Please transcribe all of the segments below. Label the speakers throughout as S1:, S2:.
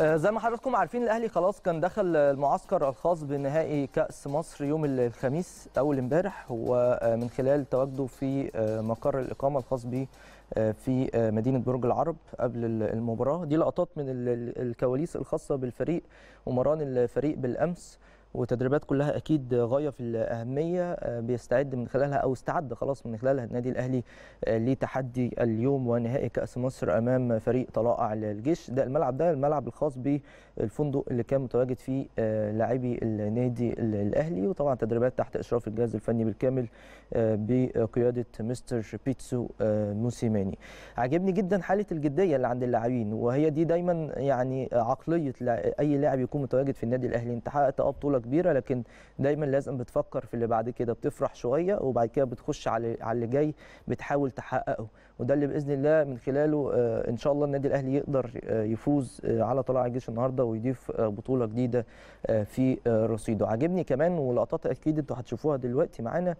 S1: آه، زي ما حضراتكم عارفين الاهلي خلاص كان دخل المعسكر الخاص بنهائي كاس مصر يوم الخميس اول امبارح ومن خلال تواجده في آه، مقر الاقامه الخاص به آه، في مدينه برج العرب قبل المباراه دي لقطات من الكواليس الخاصه بالفريق ومران الفريق بالامس وتدريبات كلها اكيد غايه في الاهميه آه، بيستعد من خلالها او استعد خلاص من خلالها النادي الاهلي آه، لتحدي اليوم ونهائي كاس مصر امام فريق طلائع الجيش ده الملعب ده الملعب الخاص بالفندق اللي كان متواجد فيه آه، لاعبي النادي الاهلي وطبعا تدريبات تحت اشراف الجهاز الفني بالكامل بقياده مستر بيتسو موسيماني عجبني جدا حاله الجديه اللي عند اللاعبين وهي دي دايما يعني عقليه اي لاعب يكون متواجد في النادي الاهلي انت حققت اه بطوله كبيره لكن دايما لازم بتفكر في اللي بعد كده بتفرح شويه وبعد كده بتخش على على اللي جاي بتحاول تحققه وده اللي باذن الله من خلاله آه، ان شاء الله النادي الاهلي يقدر آه، يفوز آه، على طلائع الجيش النهارده ويضيف بطوله جديده في رصيده عاجبني كمان ولقطات اكيد انتوا هتشوفوها دلوقتي معانا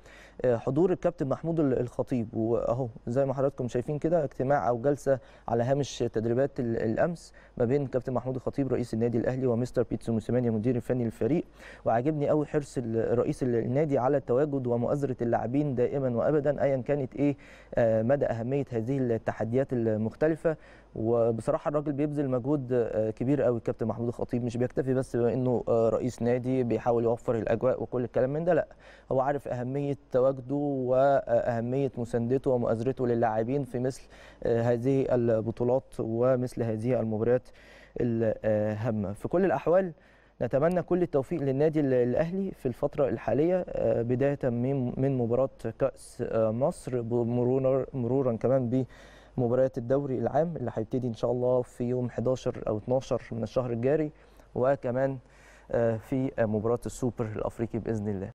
S1: حضور الكابتن محمود الخطيب واهو زي ما حضراتكم شايفين كده اجتماع او جلسه على هامش تدريبات الامس ما بين كابتن محمود الخطيب رئيس النادي الاهلي ومستر بيتسو موسيماني مدير الفني للفريق وعاجبني قوي حرص رئيس النادي على التواجد ومؤازره اللاعبين دائما وابدا ايا كانت ايه آه، مدى اهميه هذه التحديات المختلفه وبصراحه الراجل بيبذل مجهود آه، كبير قوي الكابتن محمود الخطيب مش بيكتفي بس بانه آه، رئيس نادي بيحاول يوفر الاجواء وكل الكلام من ده لا هو عارف اهميه تواجده واهميه مساندته ومؤازرته للاعبين في مثل هذه البطولات ومثل هذه المباريات الهامه في كل الاحوال نتمنى كل التوفيق للنادي الاهلي في الفتره الحاليه آه، بدايه من من مباراه كاس آه، مصر مرورا كمان بمباريات الدوري العام اللي هيبتدي ان شاء الله في يوم 11 او 12 من الشهر الجاري وكمان آه، في مباراه السوبر الافريقي باذن الله